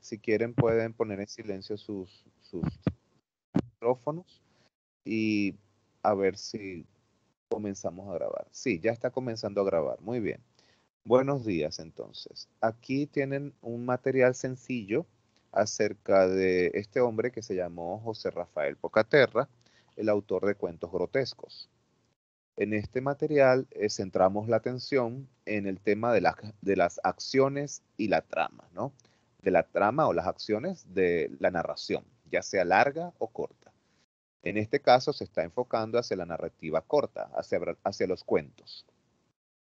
Si quieren pueden poner en silencio sus, sus micrófonos y a ver si comenzamos a grabar. Sí, ya está comenzando a grabar. Muy bien. Buenos días entonces. Aquí tienen un material sencillo acerca de este hombre que se llamó José Rafael Pocaterra, el autor de cuentos grotescos. En este material eh, centramos la atención en el tema de, de las acciones y la trama, ¿no? de la trama o las acciones de la narración, ya sea larga o corta. En este caso se está enfocando hacia la narrativa corta, hacia, hacia los cuentos.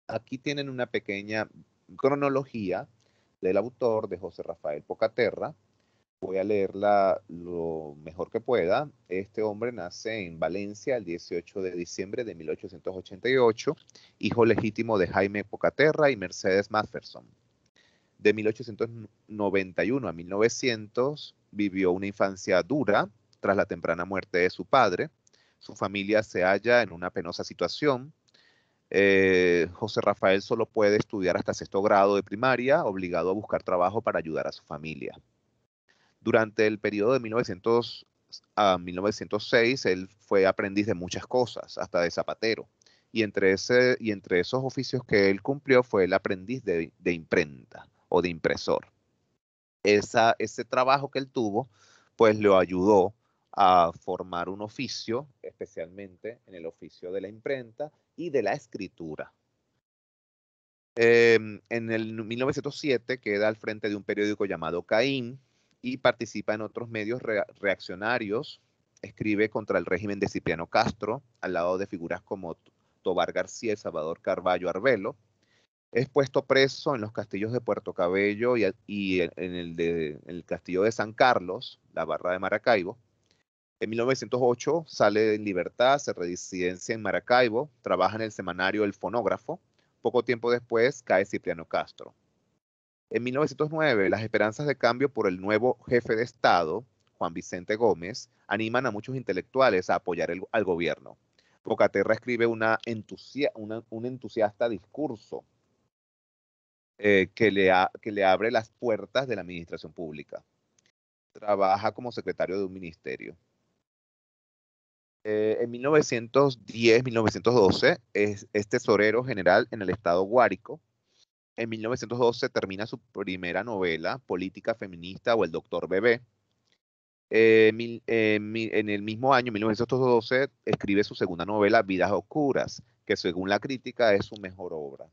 Aquí tienen una pequeña cronología del autor de José Rafael Pocaterra. Voy a leerla lo mejor que pueda. Este hombre nace en Valencia el 18 de diciembre de 1888, hijo legítimo de Jaime Pocaterra y Mercedes Matherson. De 1891 a 1900 vivió una infancia dura tras la temprana muerte de su padre. Su familia se halla en una penosa situación. Eh, José Rafael solo puede estudiar hasta sexto grado de primaria, obligado a buscar trabajo para ayudar a su familia. Durante el periodo de 1900 a 1906, él fue aprendiz de muchas cosas, hasta de zapatero. Y entre, esos oficios que él cumplió fue el aprendiz de imprenta o de impresor. Esa, ese trabajo que él tuvo, pues lo ayudó a formar un oficio, especialmente en el oficio de la imprenta y de la escritura. Em, en el 1907 queda al frente de un periódico llamado Caín y participa en otros medios reaccionarios. Escribe contra el régimen de Cipriano Castro, al lado de figuras como Tobar García y Salvador Carballo Arbelo es puesto preso en los castillos de Puerto Cabello y, en, el de, el castillo de San Carlos, la barra de Maracaibo. En 1908 sale en libertad, se residencia en Maracaibo, trabaja en el semanario El Fonógrafo. Poco tiempo después cae Cipriano Castro. En 1909, las esperanzas de cambio por el nuevo jefe de Estado, Juan Vicente Gómez, animan a muchos intelectuales a apoyar al gobierno. Bocaterra escribe una, un entusiasta discurso eh, que, le abre las puertas de la administración pública. Trabaja como secretario de un ministerio. Eh, en 1910-1912 es, tesorero general en el estado Guárico. En 1912 termina su primera novela, Política Feminista o El Doctor Bebé. Eh, en el mismo año, 1912, escribe su segunda novela, Vidas Oscuras, que según la crítica es su mejor obra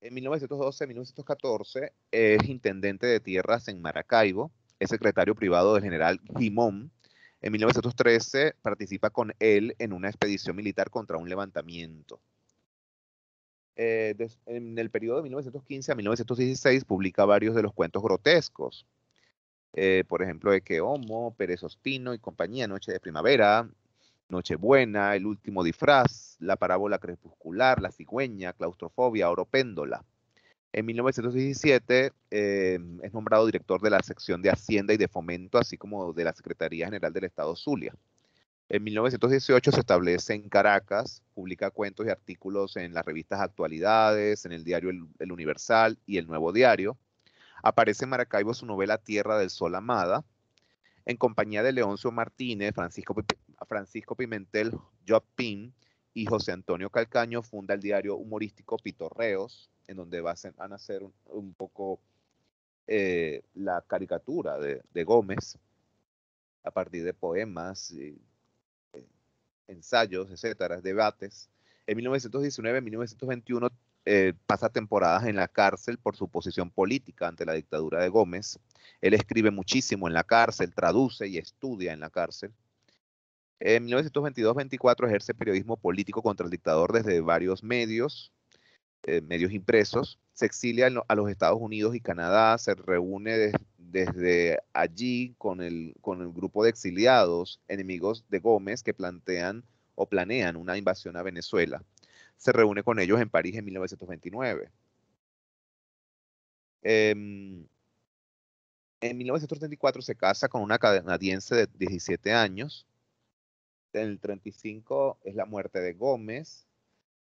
en 1912-1914 es intendente de tierras en Maracaibo, es secretario privado del general Jimón. En 1913 participa con él en una expedición militar contra un levantamiento. Eh, en el periodo de 1915 a 1916 publica varios de los cuentos grotescos, eh, por ejemplo, de Homo, Pérez Ostino y compañía, Noche de Primavera, Nochebuena, El último disfraz, La parábola crepuscular, La cigüeña, Claustrofobia, Oropéndola. En 1917 em, es nombrado director de la sección de Hacienda y de Fomento, así como de la Secretaría General del Estado Zulia. En 1918 se establece en Caracas, publica cuentos y artículos en las revistas Actualidades, en el diario El, Universal y El Nuevo Diario. Aparece en Maracaibo su novela Tierra del Sol Amada, en compañía de Leoncio Martínez, Francisco Francisco Pimentel Joaquín y José Antonio Calcaño funda el diario humorístico Pitorreos, en donde va a nacer un, poco eh, la caricatura de, Gómez a partir de poemas, eh, ensayos, etcétera, debates. En 1919-1921 eh, pasa temporadas en la cárcel por su posición política ante la dictadura de Gómez. Él escribe muchísimo en la cárcel, traduce y estudia en la cárcel. En 1922-24 ejerce periodismo político contra el dictador desde varios medios, eh, medios impresos. Se exilia a los Estados Unidos y Canadá, se reúne desde allí con el, grupo de exiliados enemigos de Gómez que plantean o planean una invasión a Venezuela. Se reúne con ellos en París en 1929. Em, en 1934 se casa con una canadiense de 17 años en el 35 es la muerte de Gómez.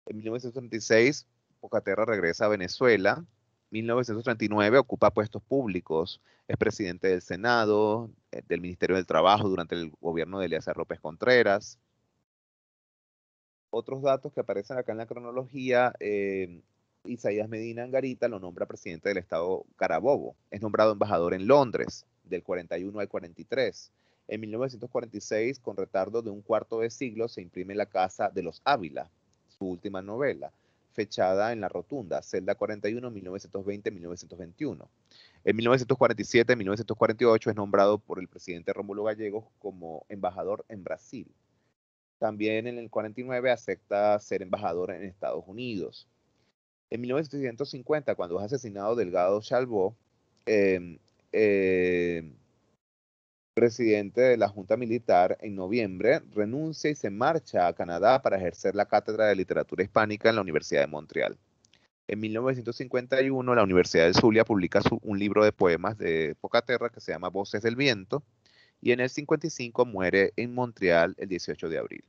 En 1936, Pocaterra regresa a Venezuela. 1939 ocupa puestos públicos, es presidente del Senado, eh, del Ministerio del Trabajo durante el gobierno de Elías López Contreras. Otros datos que aparecen acá en la cronología, eh, Isaías Medina Angarita lo nombra presidente del Estado Carabobo, es nombrado embajador en Londres del 41 al 43. En 1946, con retardo de un cuarto de siglo, se imprime La Casa de los Ávila, su última novela, fechada en La Rotunda, celda 41, 1920-1921. En 1947-1948 es nombrado por el presidente Rómulo Gallegos como embajador en Brasil. También en el 49 acepta ser embajador en Estados Unidos. En 1950, cuando es asesinado Delgado Chalbó, eh, presidente de la Junta Militar, en noviembre renuncia y se marcha a Canadá para ejercer la cátedra de literatura hispánica en la Universidad de Montreal. En 1951, la Universidad de Zulia publica un libro de poemas de Pocaterra que se llama Voces del Viento, y en el 55 muere en Montreal el 18 de abril.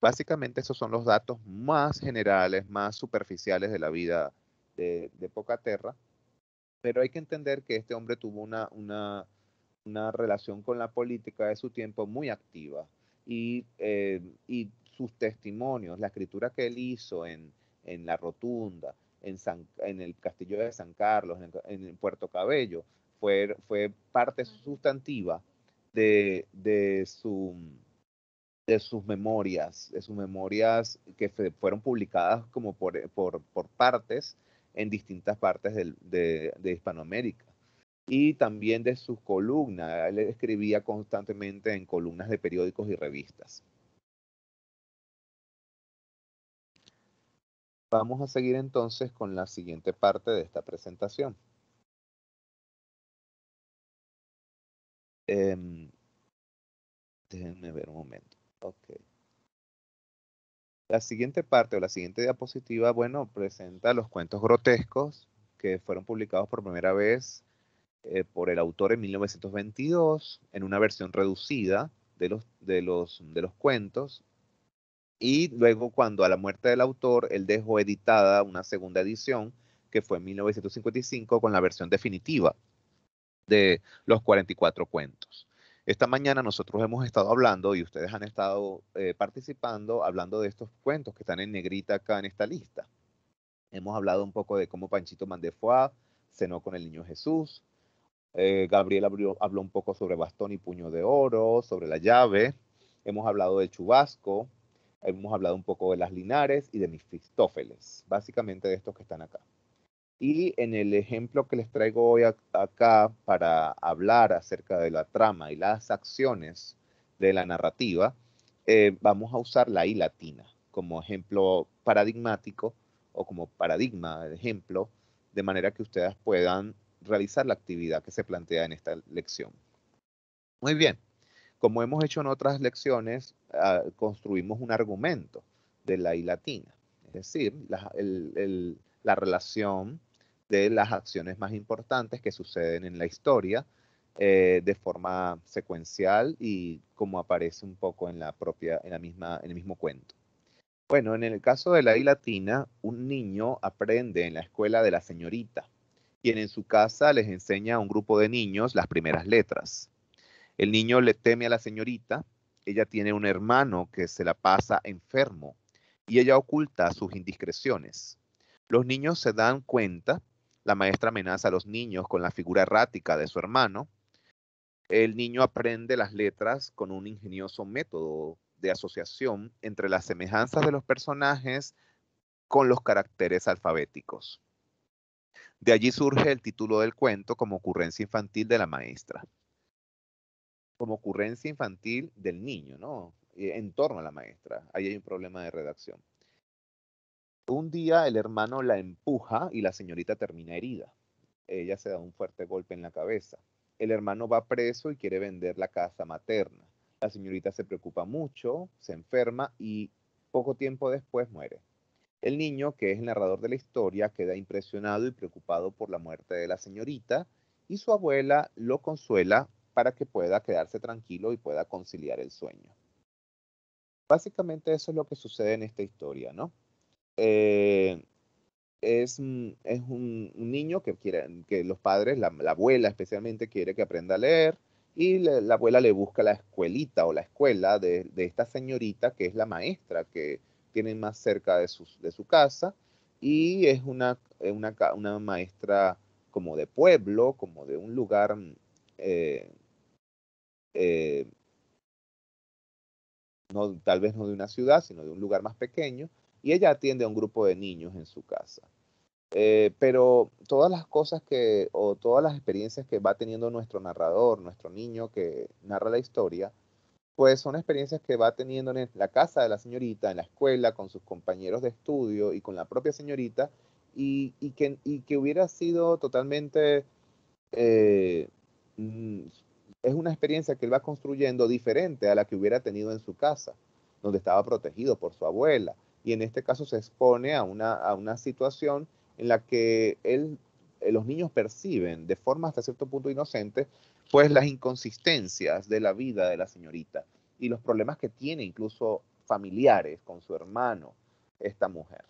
Básicamente, esos son los datos más generales, más superficiales de la vida de, de Pocaterra, pero hay que entender que este hombre tuvo una, una una relación con la política de su tiempo muy activa y, eh, y sus testimonios, la escritura que él hizo en, La Rotunda, en, en el Castillo de San Carlos, en, Puerto Cabello, fue, fue parte sustantiva de, su, sus memorias, de sus memorias que fueron publicadas como por, partes en distintas partes de Hispanoamérica y también de sus columnas. Él escribía constantemente en columnas de periódicos y revistas. Vamos a seguir entonces con la siguiente parte de esta presentación. Em, déjenme ver un momento. Okay. La siguiente parte o la siguiente diapositiva, bueno, presenta los cuentos grotescos que fueron publicados por primera vez eh, por el autor en 1922 en una versión reducida de los, de, los, de los cuentos. Y luego cuando a la muerte del autor, él dejó editada una segunda edición que fue en 1955 con la versión definitiva de los 44 cuentos. Esta mañana nosotros hemos estado hablando y ustedes han estado eh, participando hablando de estos cuentos que están en negrita acá en esta lista. Hemos hablado un poco de cómo Panchito Mandefoa cenó con el niño Jesús, eh, Gabriel habló un poco sobre bastón y puño de oro, sobre la llave. Hemos hablado del Chubasco, hemos hablado un poco de las Linares y de Mefistófeles, básicamente de estos que están acá. Y en el ejemplo que les traigo hoy acá para hablar acerca de la trama y las acciones de la narrativa, eh, vamos a usar la I latina como ejemplo paradigmático o como paradigma, de ejemplo, de manera que ustedes puedan realizar la actividad que se plantea en esta lección. Muy bien, como hemos hecho en otras lecciones, ah, construimos un argumento de la I latina, es decir, la, relación de las acciones más importantes que suceden en la historia eh, de forma secuencial y como aparece un poco en la propia, en la misma, en el mismo cuento. Bueno, en el caso de la I latina, un niño aprende en la escuela de la señorita, quien en su casa les enseña a un grupo de niños las primeras letras. El niño le teme a la señorita, ella tiene un hermano que se la pasa enfermo y ella oculta sus indiscreciones. Los niños se dan cuenta, la maestra amenaza a los niños con la figura errática de su hermano. El niño aprende las letras con un ingenioso método de asociación entre las semejanzas de los personajes con los caracteres alfabéticos. De allí surge el título del cuento como ocurrencia infantil de la maestra. Como ocurrencia infantil del niño, ¿no? Eh, en torno a la maestra. Ahí hay un problema de redacción. Un día el hermano la empuja y la señorita termina herida. Ella se da un fuerte golpe en la cabeza. El hermano va preso y quiere vender la casa materna. La señorita se preocupa mucho, se enferma y poco tiempo después muere. El niño, que es el narrador de la historia, queda impresionado y preocupado por la muerte de la señorita y su abuela lo consuela para que pueda quedarse tranquilo y pueda conciliar el sueño. Básicamente eso es lo que sucede en esta historia, ¿no? Eh, es, mm, un, niño que quiere, que los padres, la, abuela especialmente, quiere que aprenda a leer y la abuela le busca la escuelita o la escuela de, de esta señorita que es la maestra que tienen más cerca de, de su casa y es una, una, maestra como de pueblo, como de un lugar mm, eh, eh, no, tal vez no de una ciudad, sino de un lugar más pequeño, y ella atiende a un grupo de niños en su casa. Eh, pero todas las cosas que, o todas las experiencias que va teniendo nuestro narrador, nuestro niño que narra la historia, pues son experiencias que va teniendo en la casa de la señorita, en la escuela, con sus compañeros de estudio y con la propia señorita, y, que, hubiera sido totalmente... Eh, mm, es una experiencia que él va construyendo diferente a la que hubiera tenido en su casa, donde estaba protegido por su abuela. Y en este caso se expone a una, a una situación en la que él, eh, los niños perciben de forma hasta cierto punto inocente pues las inconsistencias de la vida de la señorita y los problemas que tiene incluso familiares con su hermano, esta mujer.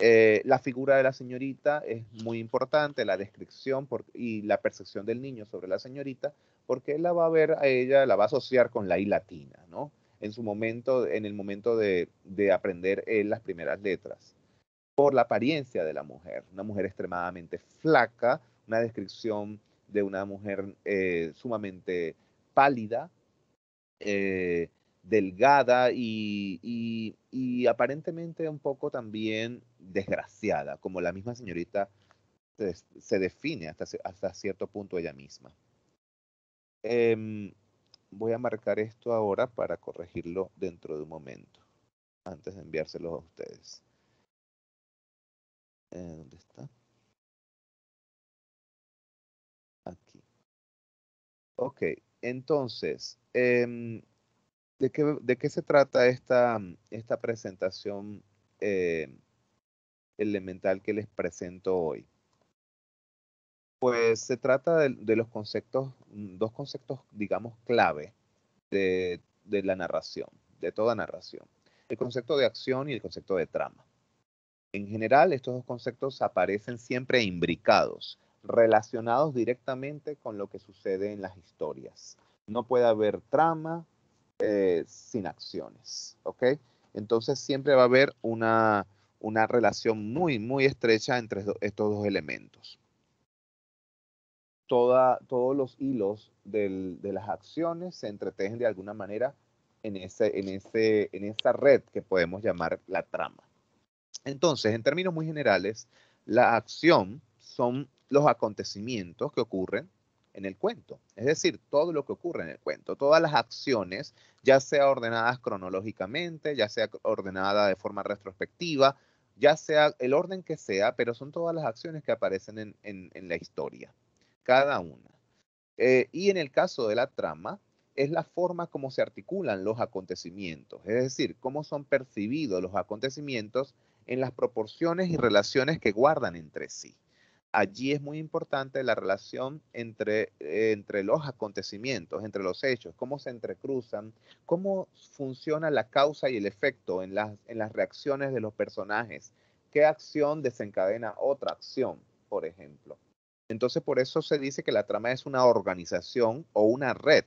Eh, la figura de la señorita es muy importante, la descripción y la percepción del niño sobre la señorita, porque él la va a ver a ella, la va a asociar con la I latina, ¿no? En su momento, en el momento de, aprender las primeras letras. Por la apariencia de la mujer, una mujer extremadamente flaca, una descripción de una mujer eh, sumamente pálida, eh, delgada y, aparentemente un poco también desgraciada, como la misma señorita se, define hasta, hasta, cierto punto ella misma. Em, voy a marcar esto ahora para corregirlo dentro de un momento, antes de enviárselo a ustedes. Eh, ¿Dónde está? Ok, entonces, em, ¿de, qué, se trata esta, presentación eh, elemental que les presento hoy? Pues se trata de, los conceptos, mm, dos conceptos, digamos, clave de, de la narración, de toda narración. El concepto de acción y el concepto de trama. En general, estos dos conceptos aparecen siempre imbricados relacionados directamente con lo que sucede en las historias. No puede haber trama eh, sin acciones, ¿ok? Entonces siempre va a haber una, relación muy, muy estrecha entre estos dos elementos. todos los hilos de las acciones se entretejen de alguna manera en, en, en esa red que podemos llamar la trama. Entonces, en términos muy generales, la acción son los acontecimientos que ocurren en el cuento. Es decir, todo lo que ocurre en el cuento, todas las acciones, ya sea ordenadas cronológicamente, ya sea ordenada de forma retrospectiva, ya sea el orden que sea, pero son todas las acciones que aparecen en, la historia, cada una. Eh, y en el caso de la trama, es la forma como se articulan los acontecimientos, es decir, cómo son percibidos los acontecimientos en las proporciones y relaciones que guardan entre sí allí es muy importante la relación eh, entre, los acontecimientos, entre los hechos, cómo se entrecruzan, cómo funciona la causa y el efecto en las, reacciones de los personajes, qué acción desencadena otra acción, por ejemplo. Entonces, por eso se dice que la trama es una organización o una red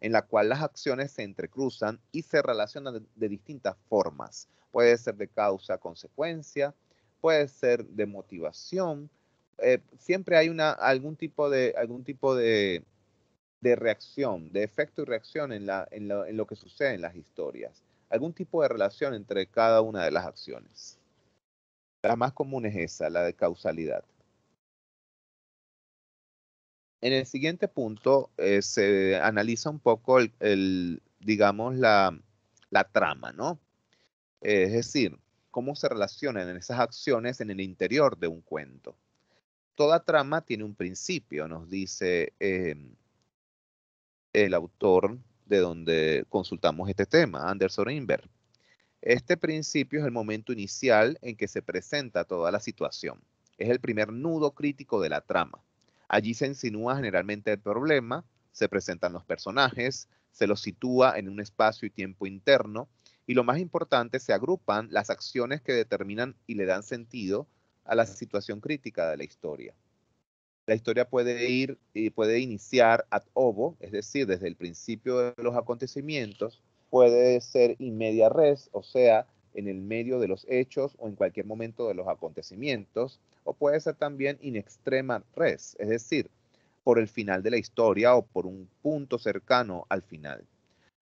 en la cual las acciones se entrecruzan y se relacionan de distintas formas. Puede ser de causa-consecuencia, puede ser de motivación, eh, siempre hay una, algún tipo de, algún tipo de, de reacción, de efecto y reacción en, la, en, lo que sucede en las historias. Algún tipo de relación entre cada una de las acciones. La más común es esa, la de causalidad. En el siguiente punto eh, se analiza un poco el, digamos, la, la, trama, ¿no? Eh, es decir, cómo se relacionan esas acciones en el interior de un cuento toda trama tiene un principio, nos dice em, el autor de donde consultamos este tema, Anderson Inver. Este principio es el momento inicial en que se presenta toda la situación. Es el primer nudo crítico de la trama. Allí se insinúa generalmente el problema, se presentan los personajes, se los sitúa en un espacio y tiempo interno y lo más importante, se agrupan las acciones que determinan y le dan sentido a la situación crítica de la historia. La historia puede ir y puede iniciar ad ovo, es decir, desde el principio de los acontecimientos, puede ser in media res, o sea, en el medio de los hechos o en cualquier momento de los acontecimientos, o puede ser también in extrema res, es decir, por el final de la historia o por un punto cercano al final.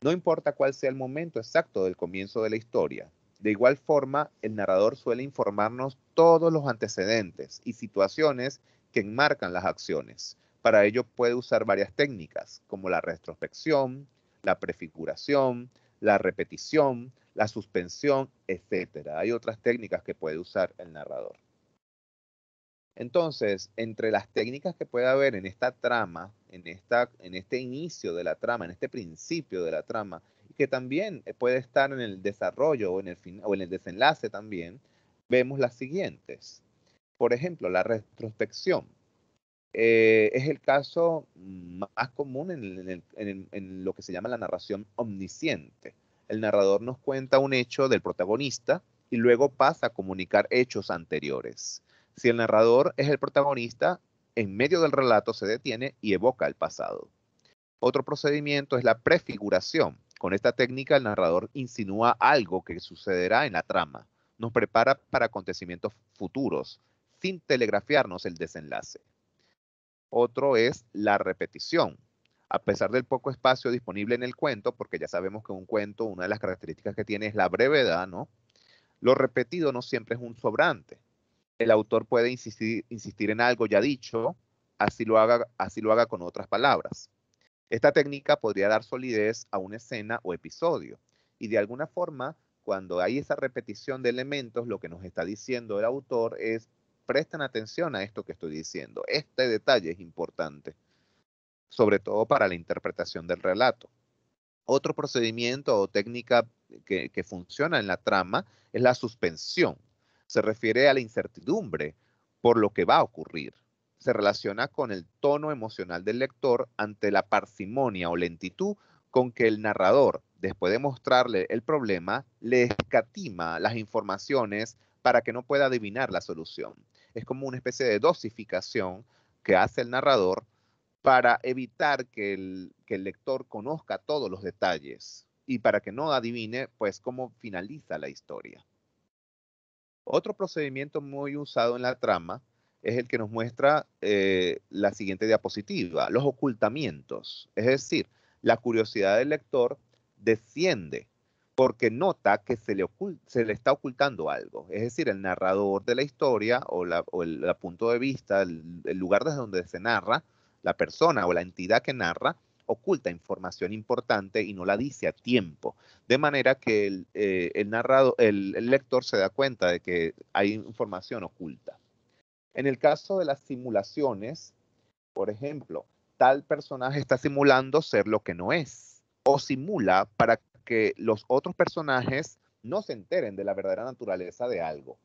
No importa cuál sea el momento exacto del comienzo de la historia, de igual forma, el narrador suele informarnos todos los antecedentes y situaciones que enmarcan las acciones. Para ello puede usar varias técnicas, como la retrospección, la prefiguración, la repetición, la suspensión, etc. Hay otras técnicas que puede usar el narrador. Entonces, entre las técnicas que puede haber en esta trama, en, en este inicio de la trama, en este principio de la trama, que también eh, puede estar en el desarrollo o en el, o en el desenlace también, vemos las siguientes. Por ejemplo, la retrospección. Eh, es el caso más común en, lo que se llama la narración omnisciente. El narrador nos cuenta un hecho del protagonista y luego pasa a comunicar hechos anteriores. Si el narrador es el protagonista, en medio del relato se detiene y evoca el pasado. Otro procedimiento es la prefiguración. Con esta técnica el narrador insinúa algo que sucederá en la trama, nos prepara para acontecimientos futuros, sin telegrafiarnos el desenlace. Otro es la repetición. A pesar del poco espacio disponible en el cuento, porque ya sabemos que un cuento, una de las características que tiene es la brevedad, ¿no? Lo repetido no siempre es un sobrante. El autor puede insistir, en algo ya dicho, así lo, haga, así lo haga con otras palabras. Esta técnica podría dar solidez a una escena o episodio. Y de alguna forma, cuando hay esa repetición de elementos, lo que nos está diciendo el autor es, presten atención a esto que estoy diciendo. Este detalle es importante, sobre todo para la interpretación del relato. Otro procedimiento o técnica que, funciona en la trama es la suspensión. Se refiere a la incertidumbre por lo que va a ocurrir se relaciona con el tono emocional del lector ante la parsimonia o lentitud con que el narrador, después de mostrarle el problema, le escatima las informaciones para que no pueda adivinar la solución. Es como una especie de dosificación que hace el narrador para evitar que el, que el lector conozca todos los detalles y para que no adivine pues cómo finaliza la historia. Otro procedimiento muy usado en la trama es el que nos muestra eh, la siguiente diapositiva, los ocultamientos. Es decir, la curiosidad del lector desciende porque nota que se le, se le está ocultando algo. Es decir, el narrador de la historia o, el, punto de vista, el, lugar desde donde se narra, la persona o la entidad que narra, oculta información importante y no la dice a tiempo. De manera que el, eh, el el lector se da cuenta de que hay información oculta. En el caso de las simulaciones, por ejemplo, tal personaje está simulando ser lo que no es o simula para que los otros personajes no se enteren de la verdadera naturaleza de algo.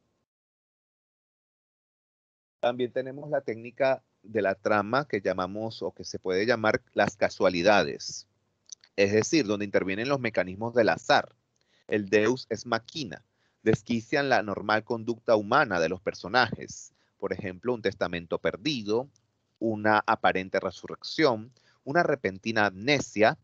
También tenemos la técnica de la trama que llamamos o que se puede llamar las casualidades, es decir, donde intervienen los mecanismos del azar. El deus es máquina, desquician la normal conducta humana de los personajes, por ejemplo, un testamento perdido, una aparente resurrección, una repentina amnesia.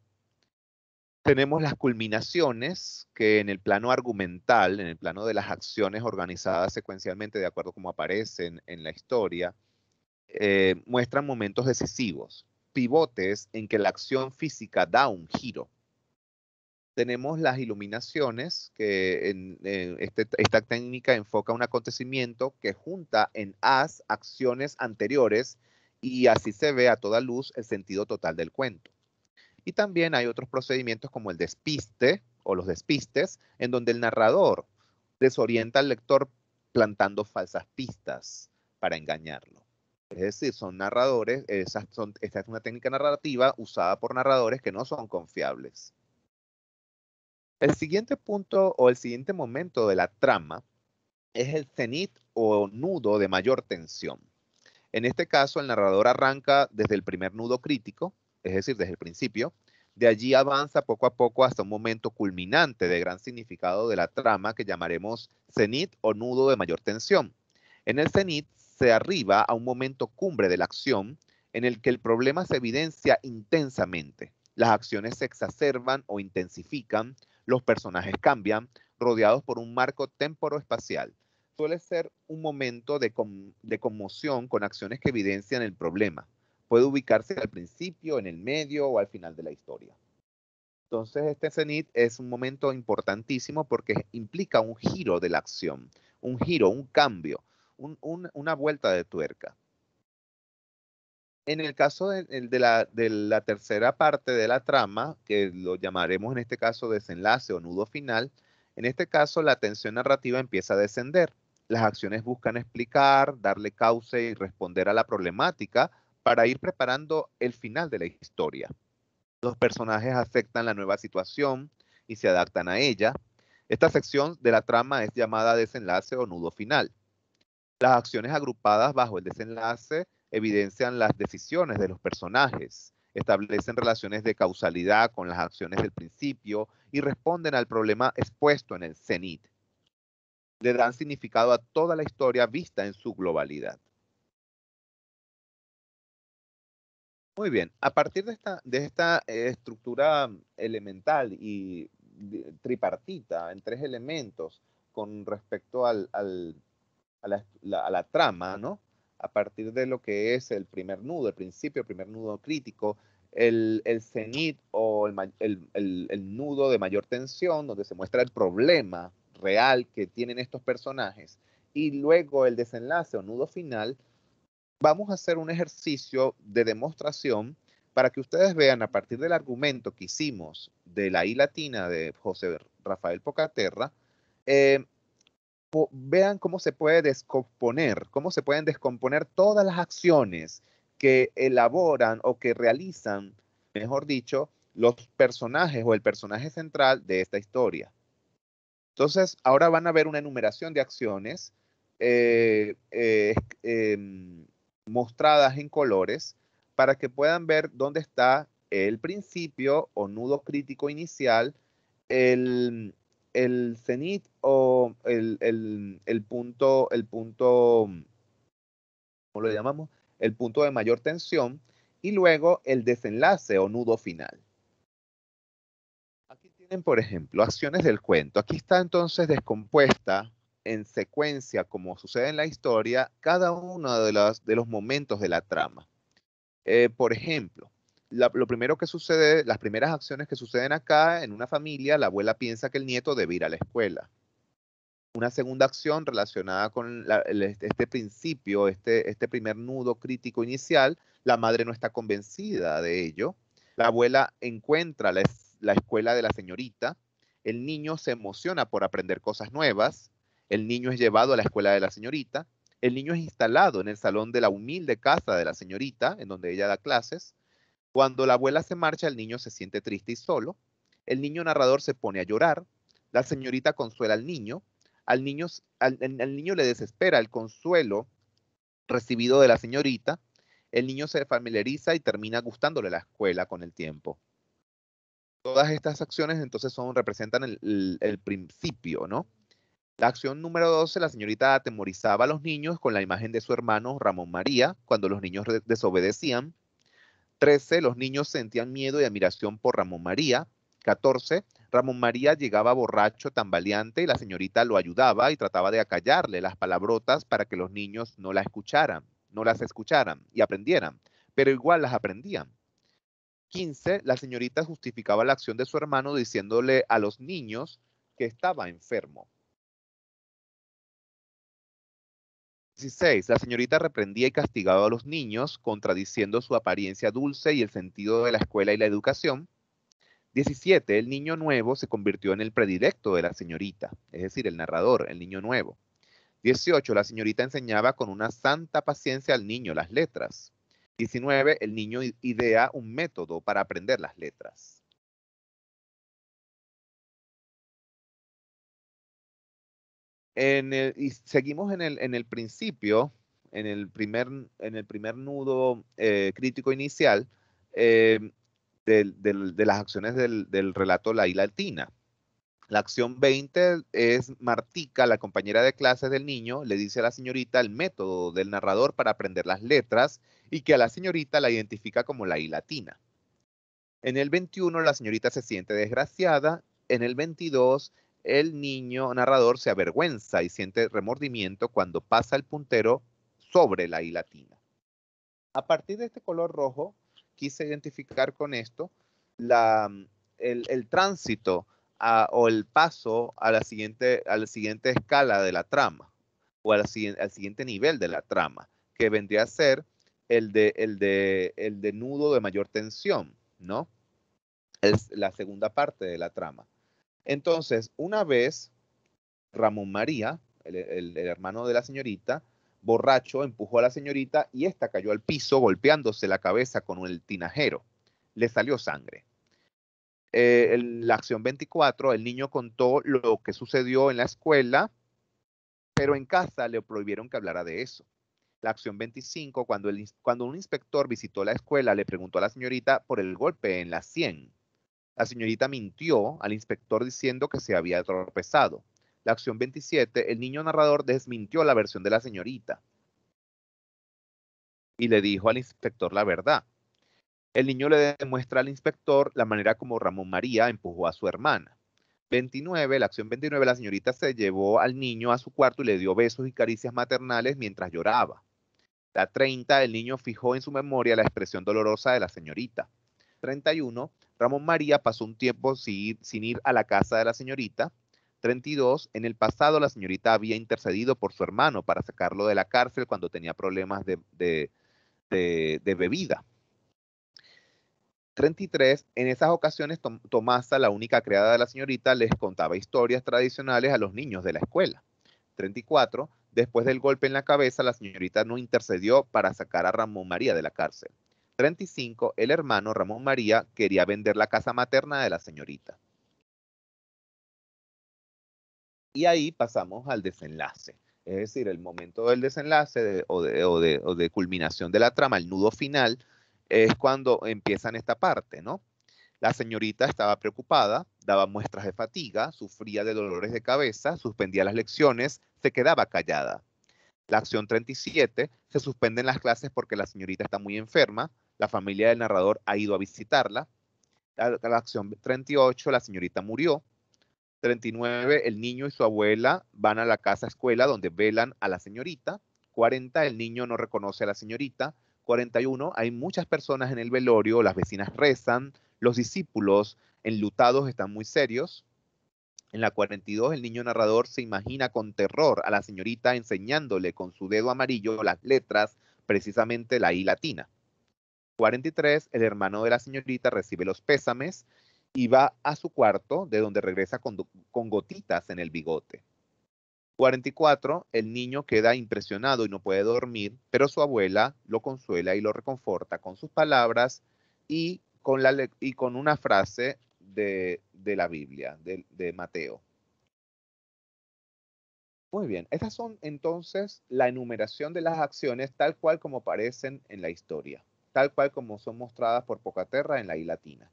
Tenemos las culminaciones que en el plano argumental, en el plano de las acciones organizadas secuencialmente de acuerdo como aparecen en la historia, eh, muestran momentos decisivos, pivotes en que la acción física da un giro tenemos las iluminaciones, que en, este, esta técnica enfoca un acontecimiento que junta en as acciones anteriores y así se ve a toda luz el sentido total del cuento. Y también hay otros procedimientos como el despiste o los despistes, en donde el narrador desorienta al lector plantando falsas pistas para engañarlo. Es decir, son narradores, esta es una técnica narrativa usada por narradores que no son confiables. El siguiente punto o el siguiente momento de la trama es el cenit o nudo de mayor tensión. En este caso, el narrador arranca desde el primer nudo crítico, es decir, desde el principio. De allí avanza poco a poco hasta un momento culminante de gran significado de la trama que llamaremos cenit o nudo de mayor tensión. En el cenit se arriba a un momento cumbre de la acción en el que el problema se evidencia intensamente. Las acciones se exacerban o intensifican, los personajes cambian, rodeados por un marco espacial. Suele ser un momento de, conmoción con acciones que evidencian el problema. Puede ubicarse al principio, en el medio o al final de la historia. Entonces, este cenit es un momento importantísimo porque implica un giro de la acción, un giro, un cambio, una vuelta de tuerca en el caso de, la, tercera parte de la trama, que lo llamaremos en este caso desenlace o nudo final, en este caso la tensión narrativa empieza a descender. Las acciones buscan explicar, darle cauce y responder a la problemática para ir preparando el final de la historia. Los personajes aceptan la nueva situación y se adaptan a ella. Esta sección de la trama es llamada desenlace o nudo final. Las acciones agrupadas bajo el desenlace evidencian las decisiones de los personajes, establecen relaciones de causalidad con las acciones del principio y responden al problema expuesto en el cenit. Le dan significado a toda la historia vista en su globalidad. Muy bien, a partir de esta, eh, estructura mm, elemental y tripartita en tres elementos con respecto a la trama, ¿no? a partir de lo que es el primer nudo, el principio, el primer nudo crítico, el, cenit o el, el, nudo de mayor tensión, donde se muestra el problema real que tienen estos personajes, y luego el desenlace o nudo final, vamos a hacer un ejercicio de demostración para que ustedes vean a partir del argumento que hicimos de la I latina de José Rafael Pocaterra, eh, vean cómo se puede descomponer, cómo se pueden descomponer todas las acciones que elaboran o que realizan, mejor dicho, los personajes o el personaje central de esta historia. Entonces, ahora van a ver una enumeración de acciones eh, eh, em, mostradas en colores para que puedan ver dónde está el principio o nudo crítico inicial, el, el cenit o el, punto, el punto, mm, ¿cómo lo llamamos? El punto de mayor tensión y luego el desenlace o nudo final. Aquí tienen, por ejemplo, acciones del cuento. Aquí está entonces descompuesta en secuencia, como sucede en la historia, cada uno de los, momentos de la trama. Eh, por ejemplo, lo primero que sucede, las primeras acciones que suceden acá en una familia, la abuela piensa que el nieto debe ir a la escuela. Una segunda acción relacionada con este, este principio, este, este primer nudo crítico inicial, la madre no está convencida de ello. La abuela encuentra la escuela de la señorita. El niño se emociona por aprender cosas nuevas. El niño es llevado a la escuela de la señorita. El niño es instalado en el salón de la humilde casa de la señorita, en donde ella da clases cuando la abuela se marcha, el niño se siente triste y solo. El niño narrador se pone a llorar. La señorita consuela al niño. Al niño, niño le desespera el consuelo recibido de la señorita. El niño se familiariza y termina gustándole la escuela con el tiempo. Todas estas acciones entonces son, representan el, el principio, ¿no? La acción número 12, la señorita atemorizaba a los niños con la imagen de su hermano Ramón María cuando los niños desobedecían. 13. Los niños sentían miedo y admiración por Ramón María. 14. Ramón María llegaba borracho, tambaleante, y la señorita lo ayudaba y trataba de acallarle las palabrotas para que los niños no la escucharan, no las escucharan y aprendieran, pero igual las aprendían. 15. La señorita justificaba la acción de su hermano diciéndole a los niños que estaba enfermo. 16. La señorita reprendía y castigaba a los niños, contradiciendo su apariencia dulce y el sentido de la escuela y la educación. 17. El niño nuevo se convirtió en el predilecto de la señorita, es decir, el narrador, el niño nuevo. 18. La señorita enseñaba con una santa paciencia al niño las letras. 19. El niño idea un método para aprender las letras. y seguimos en el, principio, en el primer, nudo eh, crítico inicial eh, de las acciones del, relato La Y Latina. La acción 20 es Martica, la compañera de clases del niño, le dice a la señorita el método del narrador para aprender las letras y que a la señorita la identifica como la I latina. En el 21 la señorita se siente desgraciada, en el 22 el niño narrador se avergüenza y siente remordimiento cuando pasa el puntero sobre la hilatina. A partir de este color rojo, quise identificar con esto mm, el, tránsito ah, o el paso a la, siguiente, escala de la trama o al siguiente nivel de la trama, que vendría a ser el de, el de nudo de mayor tensión, ¿no? Es la segunda parte de la trama. Entonces, una vez, Ramón María, el, hermano de la señorita, borracho, empujó a la señorita y esta cayó al piso golpeándose la cabeza con el tinajero. Le salió sangre. en eh, la acción 24, el niño contó lo que sucedió en la escuela, pero en casa le prohibieron que hablara de eso. La acción 25, cuando, cuando un inspector visitó la escuela, le preguntó a la señorita por el golpe en la sien. La señorita mintió al inspector diciendo que se había tropezado. La acción 27, el niño narrador desmintió la versión de la señorita y le dijo al inspector la verdad. El niño le demuestra al inspector la manera como Ramón María empujó a su hermana. 29, la acción 29, la señorita se llevó al niño a su cuarto y le dio besos y caricias maternales mientras lloraba. La 30, el niño fijó en su memoria la expresión dolorosa de la señorita. 31, Ramón María pasó un tiempo sin, ir a la casa de la señorita. 32. En el pasado la señorita había intercedido por su hermano para sacarlo de la cárcel cuando tenía problemas de, bebida. 33. En esas ocasiones Tomasa, la única criada de la señorita, les contaba historias tradicionales a los niños de la escuela. 34. Después del golpe en la cabeza, la señorita no intercedió para sacar a Ramón María de la cárcel. 35, el hermano Ramón María quería vender la casa materna de la señorita. Y ahí pasamos al desenlace, es decir, el momento del desenlace o, de, o de culminación de la trama, el nudo final, es cuando empiezan esta parte, ¿no? La señorita estaba preocupada, daba muestras de fatiga, sufría de dolores de cabeza, suspendía las lecciones, se quedaba callada. La acción 37, se suspenden las clases porque la señorita está muy enferma, la familia del narrador ha ido a visitarla. la, acción 38, la señorita murió. 39, el niño y su abuela van a la casa escuela donde velan a la señorita. 40, el niño no reconoce a la señorita. 41, hay muchas personas en el velorio, las vecinas rezan, los discípulos enlutados están muy serios. En la 42, el niño narrador se imagina con terror a la señorita enseñándole con su dedo amarillo las letras, precisamente la I latina. 43, el hermano de la señorita recibe los pésames y va a su cuarto, de donde regresa con, gotitas en el bigote. 44, el niño queda impresionado y no puede dormir, pero su abuela lo consuela y lo reconforta con sus palabras y con, una frase de, la Biblia, de, de, Mateo. Muy bien, estas son entonces la enumeración de las acciones tal cual como aparecen en la historia tal cual como son mostradas por Pocaterra en la I latina.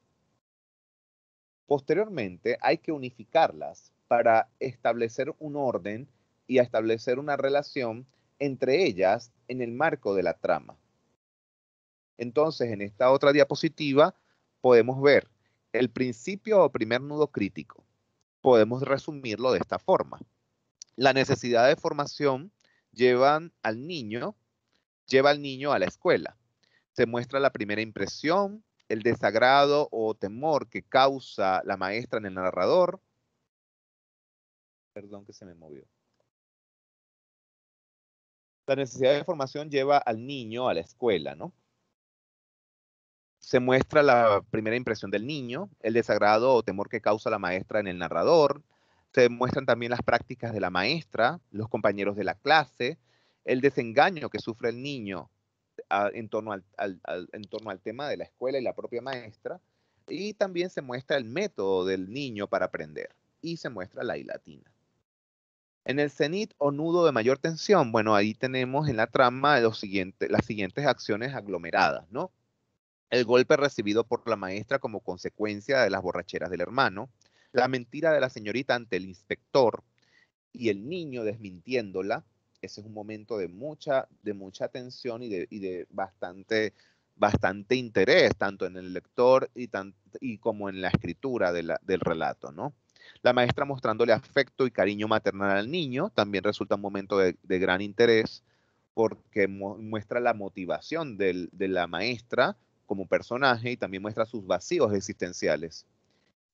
Posteriormente hay que unificarlas para establecer un orden y establecer una relación entre ellas en el marco de la trama. Entonces, en esta otra diapositiva podemos ver el principio o primer nudo crítico. Podemos resumirlo de esta forma. La necesidad de formación llevan al niño, lleva al niño a la escuela se muestra la primera impresión, el desagrado o temor que causa la maestra en el narrador. Perdón que se me movió. La necesidad de formación lleva al niño a la escuela, ¿no? Se muestra la primera impresión del niño, el desagrado o temor que causa la maestra en el narrador. Se muestran también las prácticas de la maestra, los compañeros de la clase, el desengaño que sufre el niño en, torno al, en torno al tema de la escuela y la propia maestra. Y también se muestra el método del niño para aprender y se muestra la latina En el cenit o nudo de mayor tensión, bueno, ahí tenemos en la trama los siguientes, las siguientes acciones aglomeradas, ¿no? El golpe recibido por la maestra como consecuencia de las borracheras del hermano, la mentira de la señorita ante el inspector y el niño desmintiéndola, ese es un momento de mucha, de mucha tensión y de, bastante, bastante interés, tanto en el lector y, tan, y como en la escritura del relato, ¿no? La maestra mostrándole afecto y cariño maternal al niño también resulta un momento de, gran interés porque muestra la motivación de la maestra como personaje y también muestra sus vacíos existenciales.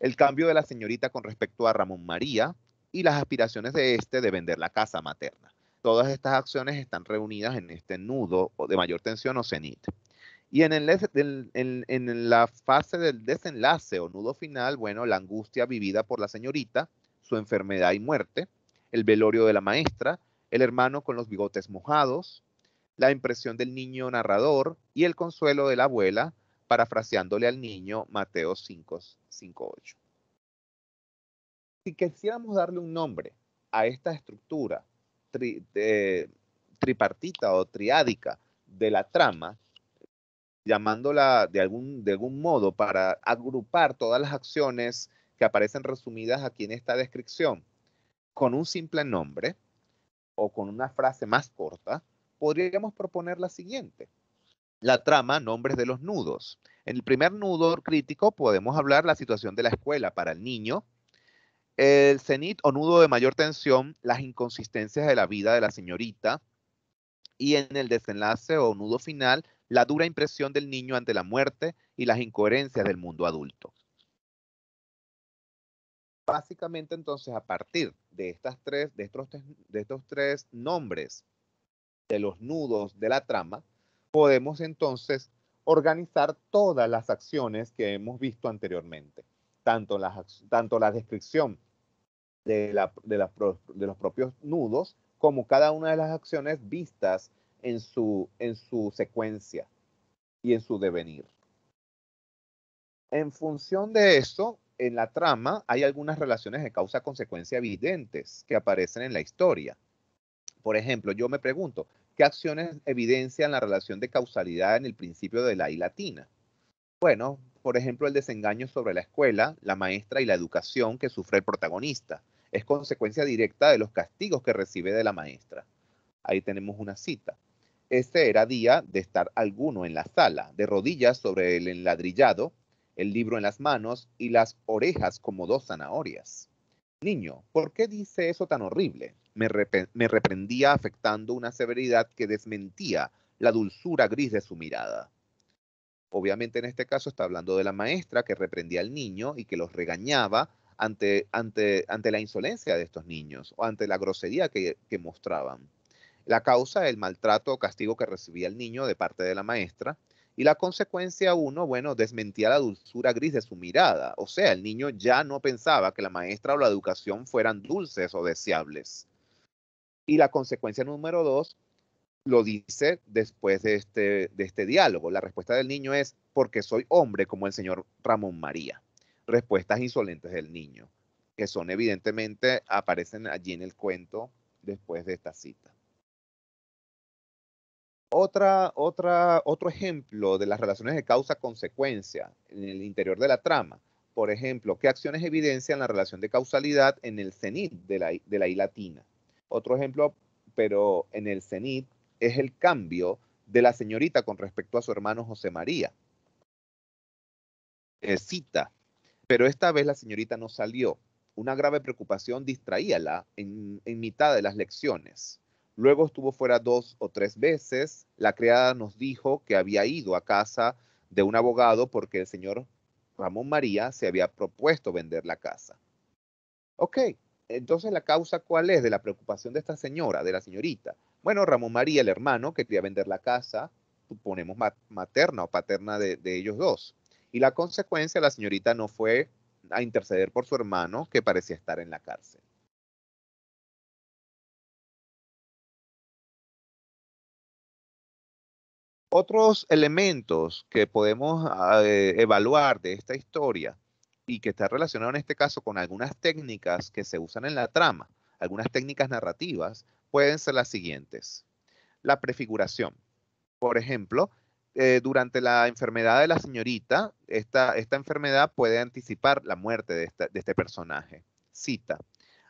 El cambio de la señorita con respecto a Ramón María y las aspiraciones de este de vender la casa materna. Todas estas acciones están reunidas en este nudo de mayor tensión o cenit. Y en, en, la fase del desenlace o nudo final, bueno, la angustia vivida por la señorita, su enfermedad y muerte, el velorio de la maestra, el hermano con los bigotes mojados, la impresión del niño narrador y el consuelo de la abuela, parafraseándole al niño Mateo 5.58. Si quisiéramos darle un nombre a esta estructura eh, tripartita o triádica de la trama, llamándola de algún, de algún modo para agrupar todas las acciones que aparecen resumidas aquí en esta descripción con un simple nombre o con una frase más corta, podríamos proponer la siguiente. La trama, nombres de los nudos. En el primer nudo crítico podemos hablar la situación de la escuela para el niño, el cenit o nudo de mayor tensión, las inconsistencias de la vida de la señorita y en el desenlace o nudo final, la dura impresión del niño ante la muerte y las incoherencias del mundo adulto. Básicamente entonces a partir de, estas tres, de, de estos tres nombres de los nudos de la trama, podemos entonces organizar todas las acciones que hemos visto anteriormente tanto, las, tanto la descripción de, de, los propios nudos como cada una de las acciones vistas en su, en su secuencia y en su devenir. En función de eso, en la trama hay algunas relaciones de causa-consecuencia evidentes que aparecen en la historia. Por ejemplo, yo me pregunto, ¿qué acciones evidencian la relación de causalidad en el principio de la I latina? Bueno, por ejemplo, el desengaño sobre la escuela, la maestra y la educación que sufre el protagonista. Es consecuencia directa de los castigos que recibe de la maestra. Ahí tenemos una cita. Este era día de estar alguno en la sala, de rodillas sobre el enladrillado, el libro en las manos y las orejas como dos zanahorias. Niño, ¿por qué dice eso tan horrible? Me, me reprendía afectando una severidad que desmentía la dulzura gris de su mirada. Obviamente en este caso está hablando de la maestra que reprendía al niño y que los regañaba ante, ante, ante la insolencia de estos niños o ante la grosería que, que mostraban. La causa, el maltrato o castigo que recibía el niño de parte de la maestra. Y la consecuencia, uno, bueno, desmentía la dulzura gris de su mirada. O sea, el niño ya no pensaba que la maestra o la educación fueran dulces o deseables. Y la consecuencia número dos, lo dice después de este, de este diálogo. La respuesta del niño es, porque soy hombre como el señor Ramón María. Respuestas insolentes del niño, que son evidentemente, aparecen allí en el cuento después de esta cita. Otra, otra, otro ejemplo de las relaciones de causa-consecuencia en el interior de la trama. Por ejemplo, ¿qué acciones evidencian la relación de causalidad en el cenit de la, de la I latina? Otro ejemplo, pero en el cenit es el cambio de la señorita con respecto a su hermano José María. Eh, cita, pero esta vez la señorita no salió. Una grave preocupación distraíala en, en mitad de las lecciones. Luego estuvo fuera dos o tres veces. La criada nos dijo que había ido a casa de un abogado porque el señor Ramón María se había propuesto vender la casa. Ok, entonces la causa cuál es de la preocupación de esta señora, de la señorita. Bueno, Ramón María, el hermano, que quería vender la casa, suponemos materna o paterna de, ellos dos. Y la consecuencia, la señorita no fue a interceder por su hermano, que parecía estar en la cárcel. Otros elementos que podemos ah, eh, evaluar de esta historia y que está relacionado en este caso con algunas técnicas que se usan en la trama, algunas técnicas narrativas, pueden ser las siguientes. La prefiguración. Por ejemplo, eh, durante la enfermedad de la señorita, esta, esta enfermedad puede anticipar la muerte de, de este personaje. Cita.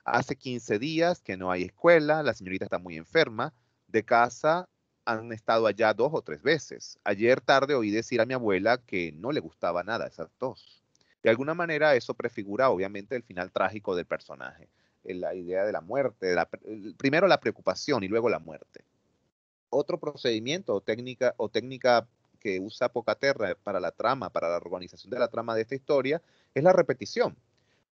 Hace 15 días que no hay escuela, la señorita está muy enferma, de casa han estado allá dos o tres veces. Ayer tarde oí decir a mi abuela que no le gustaba nada esas dos. De alguna manera eso prefigura obviamente el final trágico del personaje. Eh, la idea de la muerte, primero la preocupación y luego la muerte. Otro procedimiento o técnica, o técnica que usa Pocaterra para la trama, para la organización de la trama de esta historia, es la repetición.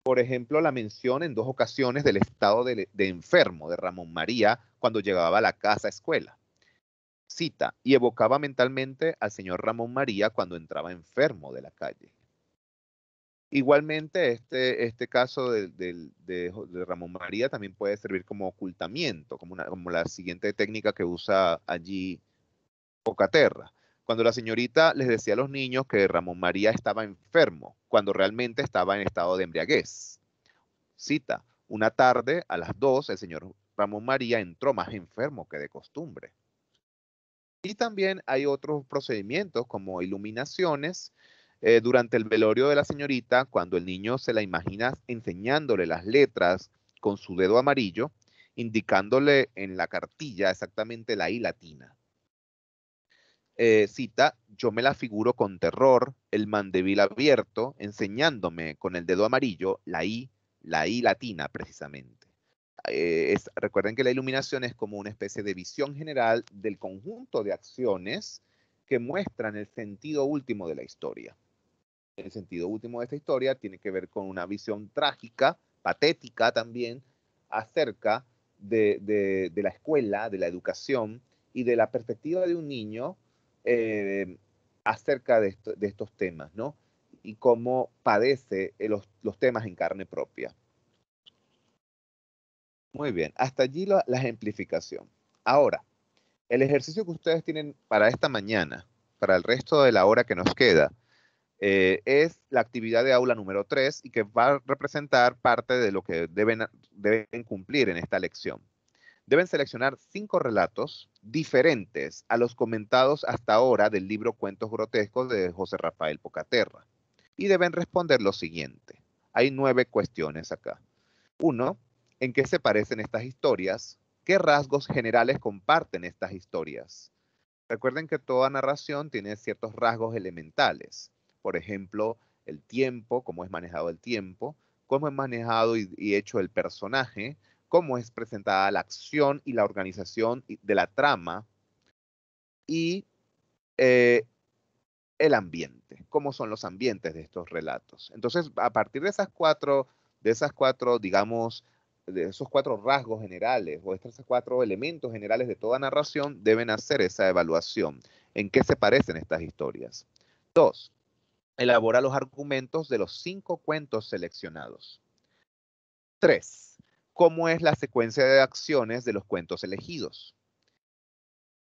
Por ejemplo, la mención en dos ocasiones del estado de, de enfermo de Ramón María cuando llegaba a la casa escuela. Cita, y evocaba mentalmente al señor Ramón María cuando entraba enfermo de la calle. Igualmente, este, este caso de, Ramón María también puede servir como ocultamiento, como, una, como la siguiente técnica que usa allí Pocaterra. Cuando la señorita les decía a los niños que Ramón María estaba enfermo, cuando realmente estaba en estado de embriaguez. Cita, una tarde a las dos, el señor Ramón María entró más enfermo que de costumbre. Y también hay otros procedimientos como iluminaciones, eh, durante el velorio de la señorita, cuando el niño se la imagina enseñándole las letras con su dedo amarillo, indicándole en la cartilla exactamente la I latina. Eh, cita, yo me la figuro con terror, el mandevil abierto, enseñándome con el dedo amarillo la I, la I latina precisamente. Eh, recuerden que la iluminación es como una especie de visión general del conjunto de acciones que muestran el sentido último de la historia. El sentido último de esta historia tiene que ver con una visión trágica, patética también, acerca de, la escuela, de la educación y de la perspectiva de un niño eh, acerca de, estos temas, ¿no? Y cómo padece eh, los, temas en carne propia. Muy bien, hasta allí la ejemplificación. Ahora, el ejercicio que ustedes tienen para esta mañana, para el resto de la hora que nos queda, eh, es la actividad de aula número 3 y que va a representar parte de lo que deben, deben cumplir en esta lección. Deben seleccionar cinco relatos diferentes a los comentados hasta ahora del libro Cuentos Grotescos de José Rafael Pocaterra y deben responder lo siguiente. Hay nueve cuestiones acá. Uno, ¿en qué se parecen estas historias? ¿Qué rasgos generales comparten estas historias? Recuerden que toda narración tiene ciertos rasgos elementales por ejemplo, el tiempo, cómo es manejado el tiempo, cómo es manejado y, hecho el personaje, cómo es presentada la acción y la organización de la trama y eh, el ambiente, cómo son los ambientes de estos relatos. Entonces, a partir de esas cuatro, de esas cuatro, digamos, de esos cuatro rasgos generales o estos cuatro elementos generales de toda narración, deben hacer esa evaluación. ¿En qué se parecen estas historias? Dos, elabora los argumentos de los cinco cuentos seleccionados. 3. ¿Cómo es la secuencia de acciones de los cuentos elegidos?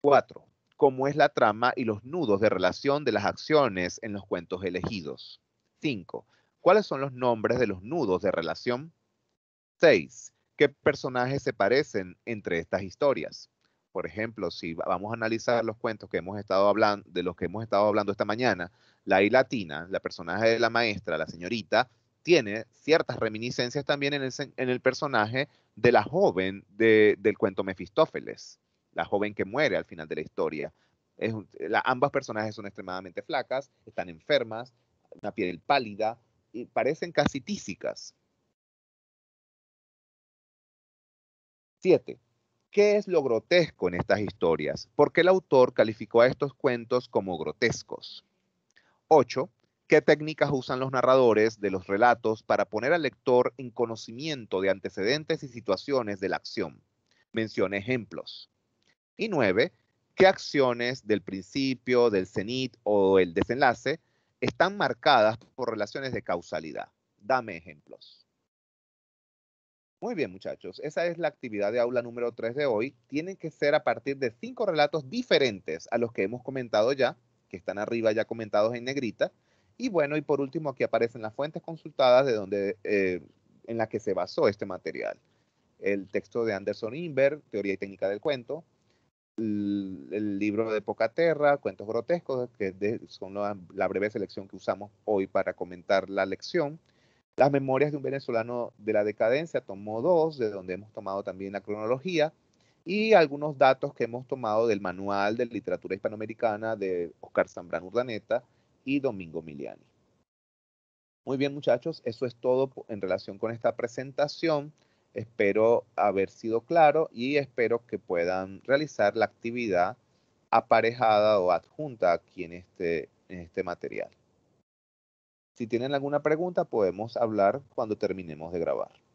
4. ¿Cómo es la trama y los nudos de relación de las acciones en los cuentos elegidos? 5. ¿Cuáles son los nombres de los nudos de relación? 6. ¿Qué personajes se parecen entre estas historias? Por ejemplo, si vamos a analizar los cuentos que hemos estado hablando, de los que hemos estado hablando esta mañana, la I latina, la personaje de la maestra, la señorita, tiene ciertas reminiscencias también en el, personaje de la joven del cuento Mefistófeles, la joven que muere al final de la historia. ambas personajes son extremadamente flacas, están enfermas, una piel pálida, y parecen casi tísicas. Siete. ¿Qué es lo grotesco en estas historias? ¿Por qué el autor calificó a estos cuentos como grotescos? 8. ¿Qué técnicas usan los narradores de los relatos para poner al lector en conocimiento de antecedentes y situaciones de la acción? Mencione ejemplos. Y 9. ¿Qué acciones del principio, del cenit o el desenlace están marcadas por relaciones de causalidad? Dame ejemplos. Muy bien, muchachos. Esa es la actividad de aula número 3 de hoy. Tienen que ser a partir de cinco relatos diferentes a los que hemos comentado ya que están arriba ya comentados en negrita. Y bueno, y por último aquí aparecen las fuentes consultadas de donde, eh, en las que se basó este material. El texto de Anderson Inver, Teoría y Técnica del Cuento, el, libro de Pocaterra, Cuentos Grotescos, que son la, breve selección que usamos hoy para comentar la lección. Las Memorias de un Venezolano de la Decadencia, tomo dos de donde hemos tomado también la cronología y algunos datos que hemos tomado del Manual de Literatura Hispanoamericana de Oscar Zambrano Urdaneta y Domingo Miliani. Muy bien, muchachos, eso es todo en relación con esta presentación. Espero haber sido claro y espero que puedan realizar la actividad aparejada o adjunta aquí en este, en este material. Si tienen alguna pregunta, podemos hablar cuando terminemos de grabar.